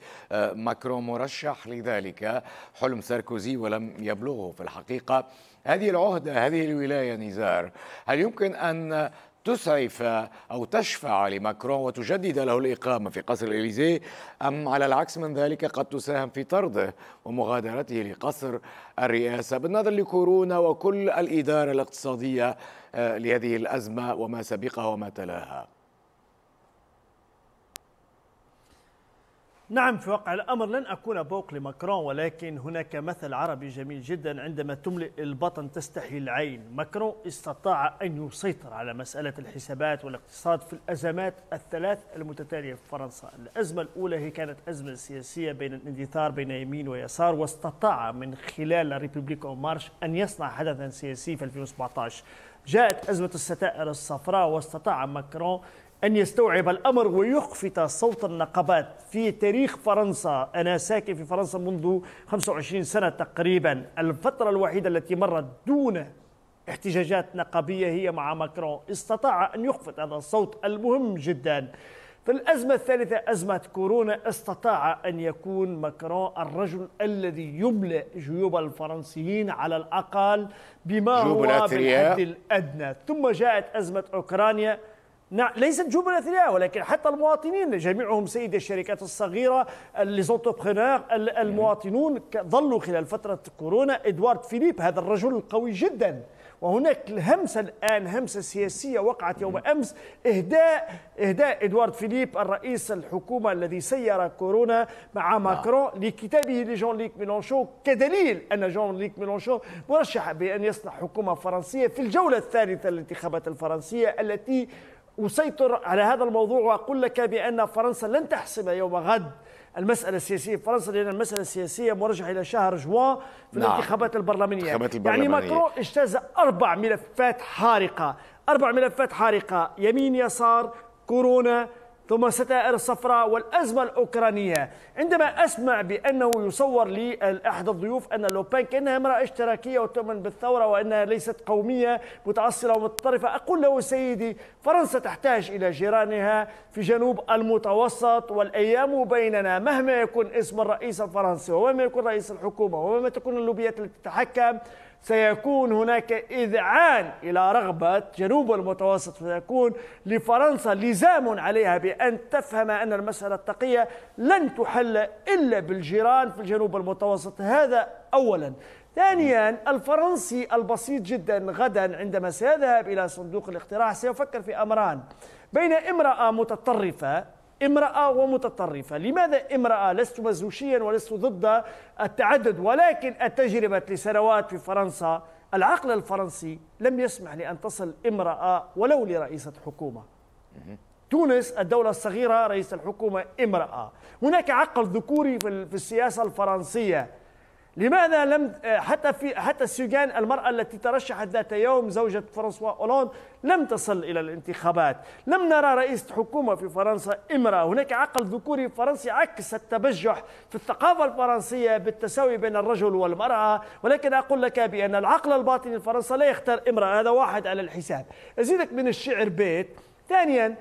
ماكرون مرشح لذلك حلم ساركوزي ولم يبلغه في الحقيقة هذه العهدة هذه الولاية نزار هل يمكن أن تسعف أو تشفع لماكرون وتجدد له الإقامة في قصر الإليزي أم على العكس من ذلك قد تساهم في طرده ومغادرته لقصر الرئاسة بالنظر لكورونا وكل الإدارة الاقتصادية آه، لهذه الأزمة وما سبقها وما تلاها نعم في واقع الأمر لن أكون بوق لماكرون ولكن هناك مثل عربي جميل جدا عندما تملئ البطن تستحي العين ماكرون استطاع أن يسيطر على مسألة الحسابات والاقتصاد في الأزمات الثلاث المتتالية في فرنسا الأزمة الأولى هي كانت أزمة سياسية بين الاندثار بين يمين ويسار واستطاع من خلال ريبوبليك أو مارش أن يصنع حدثا سياسي في 2017 جاءت أزمة الستائر الصفراء واستطاع ماكرون أن يستوعب الأمر ويخفت صوت النقابات في تاريخ فرنسا أنا ساكن في فرنسا منذ 25 سنة تقريبا الفترة الوحيدة التي مرت دون احتجاجات نقابية هي مع ماكرون استطاع أن يخفت هذا الصوت المهم جدا في الأزمة الثالثة أزمة كورونا استطاع أن يكون ماكرون الرجل الذي يملئ جيوب الفرنسيين على الأقل بما هو بالحد الأدنى ثم جاءت أزمة أوكرانيا نعم ليست جمله لا ولكن حتى المواطنين جميعهم سيدي الشركات الصغيره ليزونتربرونور المواطنون ظلوا خلال فتره كورونا ادوارد فيليب هذا الرجل القوي جدا وهناك الهمسه الان همسه سياسيه وقعت يوم امس اهداء اهداء ادوارد فيليب الرئيس الحكومه الذي سير كورونا مع نعم. ماكرون لكتابه لجون ليك ميلونشو كدليل ان جون ليك ميلونشو مرشح بان يصنع حكومه فرنسيه في الجوله الثالثه للانتخابات الفرنسيه التي أسيطر على هذا الموضوع وأقول لك بأن فرنسا لن تحسم يوم غد المسألة السياسية في فرنسا لأن المسألة السياسية مرجحة إلى شهر جوان في نعم. الانتخابات البرلمانية يعني ماكرون اجتاز أربع ملفات حارقة أربع ملفات حارقة يمين يسار كورونا ثم الستائر الصفراء والأزمة الأوكرانية عندما أسمع بأنه يصور لي أحد الضيوف أن لوبين كأنها امرأة اشتراكية وتؤمن بالثورة وأنها ليست قومية متعصرة ومتطرفة أقول له سيدي فرنسا تحتاج إلى جيرانها في جنوب المتوسط والأيام بيننا مهما يكون اسم الرئيس الفرنسي ومهما يكون رئيس الحكومة ومهما تكون اللوبيات التي تتحكم سيكون هناك إذعان إلى رغبة جنوب المتوسط سيكون لفرنسا لزام عليها بأن تفهم أن المسألة التقية لن تحل إلا بالجيران في الجنوب المتوسط هذا أولا ثانيا الفرنسي البسيط جدا غدا عندما سيذهب إلى صندوق الاقتراع سيفكر في أمران بين امرأة متطرفة امرأة ومتطرفة لماذا امرأة لست مزوشيا ولست ضد التعدد ولكن التجربة لسنوات في فرنسا العقل الفرنسي لم يسمح لأن تصل امرأة ولو لرئيسة حكومة تونس الدولة الصغيرة رئيس الحكومة امرأة هناك عقل ذكوري في السياسة الفرنسية لماذا لم حتى في حتى السجان المرأة التي ترشحت ذات يوم زوجة فرانسوا أولوند لم تصل إلى الانتخابات لم نرى رئيس حكومة في فرنسا امرأة هناك عقل ذكوري فرنسي عكس التبجح في الثقافة الفرنسية بالتساوي بين الرجل والمرأة ولكن أقول لك بأن العقل الباطني الفرنسي لا يختار امرأة هذا واحد على الحساب أزيدك من الشعر بيت ثانيا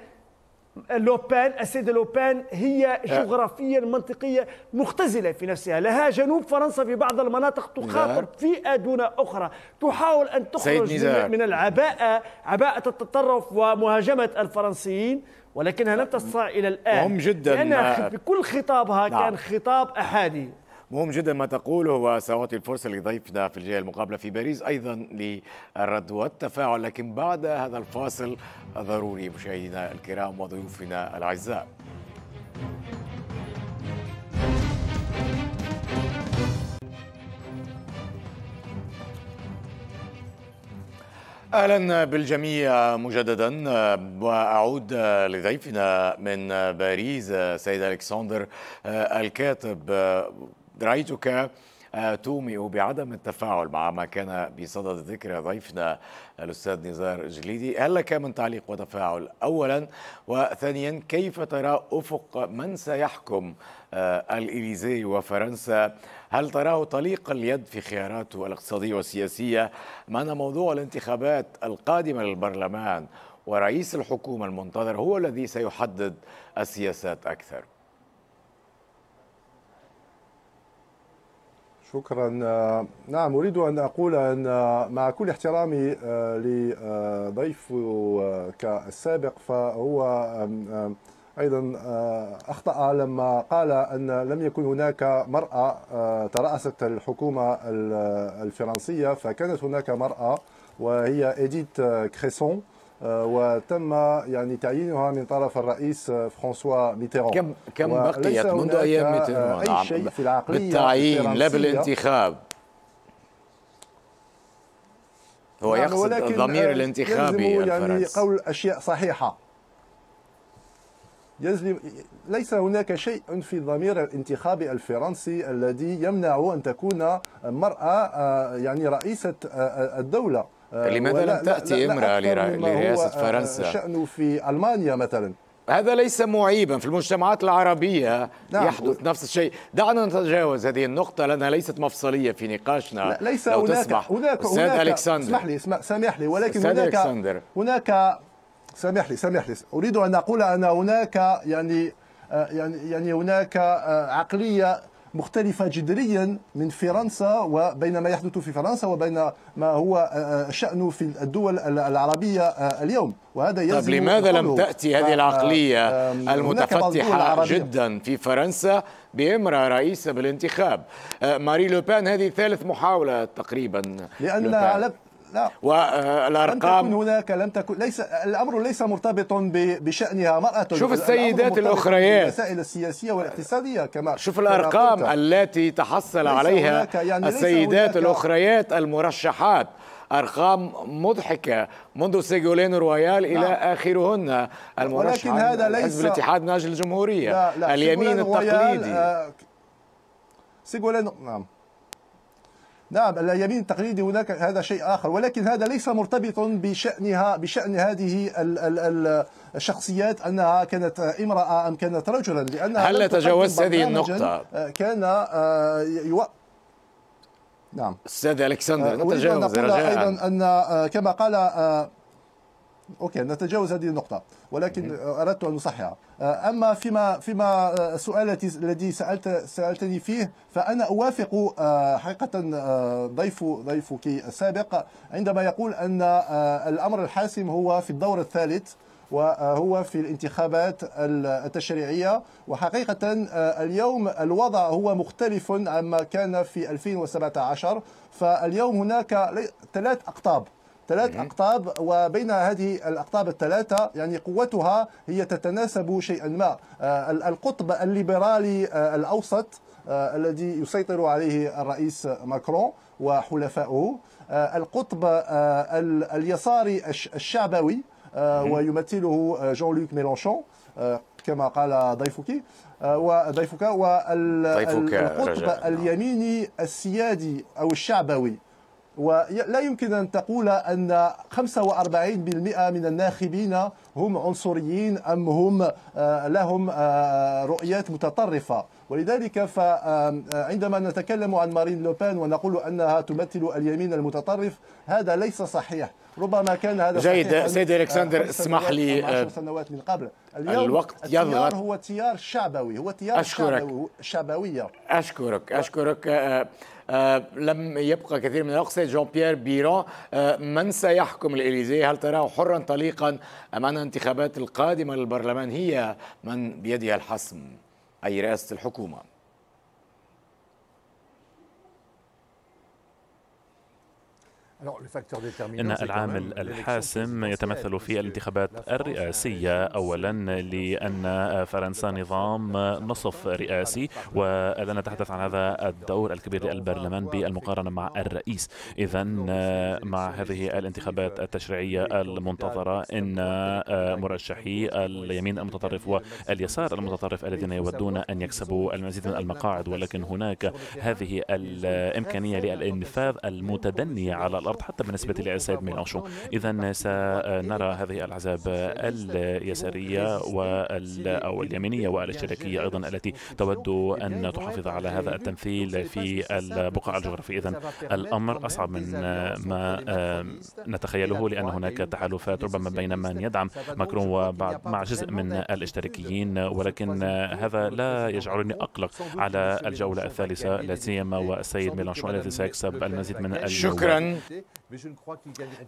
لوبان السيدة لوبان هي جغرافيا منطقية مختزلة في نفسها لها جنوب فرنسا في بعض المناطق تخاطب نعم. فئة دون أخرى تحاول أن تخرج من العباءة عباءة التطرف ومهاجمة الفرنسيين ولكنها لم تستطع إلى الآن مهم جدا لأنها بكل خطابها نعم. كان خطاب أحادي مهم جدا ما تقوله وسأعطي الفرصة لضيفنا في الجهة المقابلة في باريس أيضا للرد والتفاعل لكن بعد هذا الفاصل ضروري مشاهدينا الكرام وضيوفنا الأعزاء اهلا بالجميع مجددا واعود لضيفنا من باريس سيد الكسندر الكاتب رأيتك آه، تومئ بعدم التفاعل مع ما كان بصدد ذكر ضيفنا الأستاذ نزار جليدي هل لك من تعليق وتفاعل أولا وثانيا كيف ترى أفق من سيحكم آه، الإليزي وفرنسا هل تراه طليق اليد في خياراته الاقتصادية والسياسية أن موضوع الانتخابات القادمة للبرلمان ورئيس الحكومة المنتظر هو الذي سيحدد السياسات أكثر شكرا نعم أريد أن أقول أن مع كل احترامي آه، لضيفك آه، السابق فهو أيضا آه، أخطأ لما قال أن لم يكن هناك مرأة ترأست الحكومة الفرنسية فكانت هناك مرأة وهي إديت كريسون آه، وتم يعني تعيينها من طرف الرئيس آه، فرانسوا ميتيرون كم كم بقيت منذ ايام ميتيرون آه، اي نعم. شيء في العقليه بالتعيين لا بالانتخاب هو نعم، يعني يقصد الضمير الانتخابي يعني قول اشياء صحيحه يزلم ليس هناك شيء في الضمير الانتخابي الفرنسي الذي يمنع ان تكون المراه يعني رئيسه الدوله لماذا لم تأتي امرأة لرئاسة آه، فرنسا شأنه في ألمانيا مثلا هذا ليس معيبا في المجتمعات العربية نعم. يحدث نفس الشيء دعنا نتجاوز هذه النقطة لأنها ليست مفصلية في نقاشنا لا ليس لو هناك تسمح هناك أستاذ هناك ألكسندر اسمح لي سامح لي ولكن هناك ألكسندر. هناك سامح لي سامح لي أريد أن أقول أن هناك يعني آه، يعني يعني هناك آه، عقلية مختلفة جذريا من فرنسا وبين ما يحدث في فرنسا وبين ما هو آه، آه، شأنه في الدول العربية آه، اليوم وهذا طيب لماذا لم تأتي هذه العقلية المتفتحة جدا في فرنسا بامرأة رئيسة بالانتخاب ماري لوبان هذه ثالث محاولة تقريبا لأن لا والارقام لم تكن هناك لم تكن ليس الامر ليس مرتبط بشانها مراه شوف السيدات الاخريات المسائل السياسيه والاقتصاديه كما شوف الارقام كما التي تحصل عليها يعني السيدات الاخريات المرشحات ارقام مضحكه منذ سيجولين رويال الى نعم. اخرهن المرشح ولكن هذا ليس حزب الاتحاد من اجل الجمهوريه لا لا اليمين التقليدي آه، سيجولين نعم نعم اليمين التقليدي هناك هذا شيء آخر ولكن هذا ليس مرتبط بشأنها بشأن هذه الشخصيات أنها كانت امرأة أم كانت رجلا لأنها هل تجاوزت هذه النقطة؟ كان آه، يو... نعم أستاذ ألكسندر تجاوز رجاء أيضا أن آه، كما قال آه، اوكي نتجاوز هذه النقطة ولكن أردت أن أصححها آه، أما فيما فيما آه، السؤال الذي سألت سألتني فيه فأنا أوافق آه، حقيقة ضيف ضيفك السابق عندما يقول أن الأمر الحاسم هو في الدور الثالث وهو في الانتخابات التشريعية وحقيقة اليوم الوضع هو مختلف عما كان في 2017 فاليوم هناك ثلاث أقطاب ثلاث أقطاب وبين هذه الأقطاب الثلاثة يعني قوتها هي تتناسب شيئا ما آه، القطب الليبرالي آه، الأوسط آه، الذي يسيطر عليه الرئيس ماكرون وحلفائه القطب اليساري الشعبوي ويمثله جون لوك ميلانشون كما قال ضيفك وضيفك والقطب اليميني السيادي او الشعبوي ولا يمكن أن تقول أن 45% من الناخبين هم عنصريين أم هم آه، لهم آه، رؤيات متطرفة ولذلك فعندما آه، نتكلم عن مارين لوبان ونقول أنها تمثل اليمين المتطرف هذا ليس صحيح ربما كان هذا جيد سيد الكسندر اسمح لي سنوات من قبل اليوم الوقت يضغط هو تيار شعبوي هو تيار أشكرك شعبوي شعبوية أشكرك أشكرك آه، لم يبقى كثير من الوقت جون بيير بيرون آه، من سيحكم الإليزي هل تراه حرا طليقا أم أن الانتخابات القادمة للبرلمان هي من بيدها الحسم أي رئاسة الحكومة إن العامل الحاسم يتمثل في الانتخابات الرئاسية أولا لأن فرنسا نظام نصف رئاسي ولا نتحدث عن هذا الدور الكبير للبرلمان بالمقارنة مع الرئيس إذا مع هذه الانتخابات التشريعية المنتظرة إن مرشحي اليمين المتطرف واليسار المتطرف الذين يودون أن يكسبوا المزيد من المقاعد ولكن هناك هذه الإمكانية للإنفاذ المتدنية على الأرض الأرض حتى بالنسبة من أوشو إذا سنرى هذه الأحزاب اليسارية وال أو اليمينية والاشتراكية أيضا التي تود أن تحافظ على هذا التمثيل في البقعة الجغرافية إذا الأمر أصعب من ما نتخيله لأن هناك تحالفات ربما بين من يدعم ماكرون وبعض مع جزء من الاشتراكيين ولكن هذا لا يجعلني أقلق على الجولة الثالثة لا سيما والسيد ميلانشون الذي سيكسب المزيد من الجوة. شكرا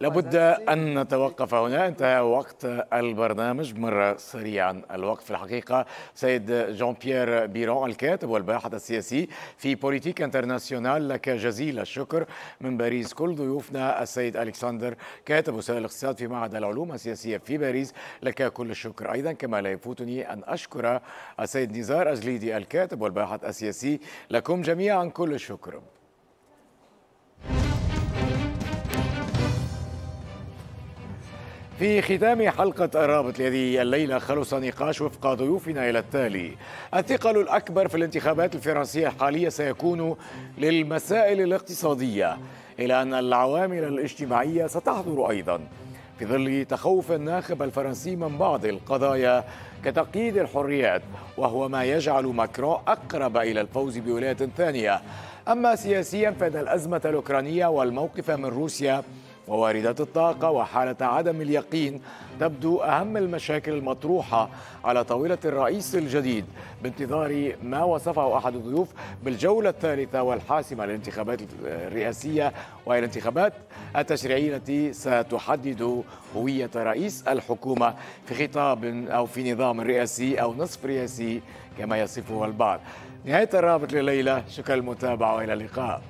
لابد أن نتوقف هنا انتهى وقت البرنامج مرة سريعا الوقت في الحقيقة سيد جون بيير بيرون الكاتب والباحث السياسي في بوليتيك انترناسيونال لك جزيل الشكر من باريس كل ضيوفنا السيد ألكسندر كاتب وسائل الاقتصاد في معهد العلوم السياسية في باريس لك كل الشكر أيضا كما لا يفوتني أن أشكر السيد نزار أجليدي الكاتب والباحث السياسي لكم جميعا كل الشكر في ختام حلقة الرابط هذه الليلة خلص نقاش وفق ضيوفنا إلى التالي الثقل الأكبر في الانتخابات الفرنسية الحالية سيكون للمسائل الاقتصادية إلى أن العوامل الاجتماعية ستحضر أيضا في ظل تخوف الناخب الفرنسي من بعض القضايا كتقييد الحريات وهو ما يجعل ماكرون أقرب إلى الفوز بولاية ثانية أما سياسيا فإن الأزمة الأوكرانية والموقف من روسيا وواردات الطاقة وحالة عدم اليقين تبدو أهم المشاكل المطروحة على طاولة الرئيس الجديد بانتظار ما وصفه أحد الضيوف بالجولة الثالثة والحاسمة للانتخابات الرئاسية وهي الانتخابات التشريعية التي ستحدد هوية رئيس الحكومة في خطاب أو في نظام رئاسي أو نصف رئاسي كما يصفه البعض نهاية الرابط لليلة شكرا للمتابعة وإلى اللقاء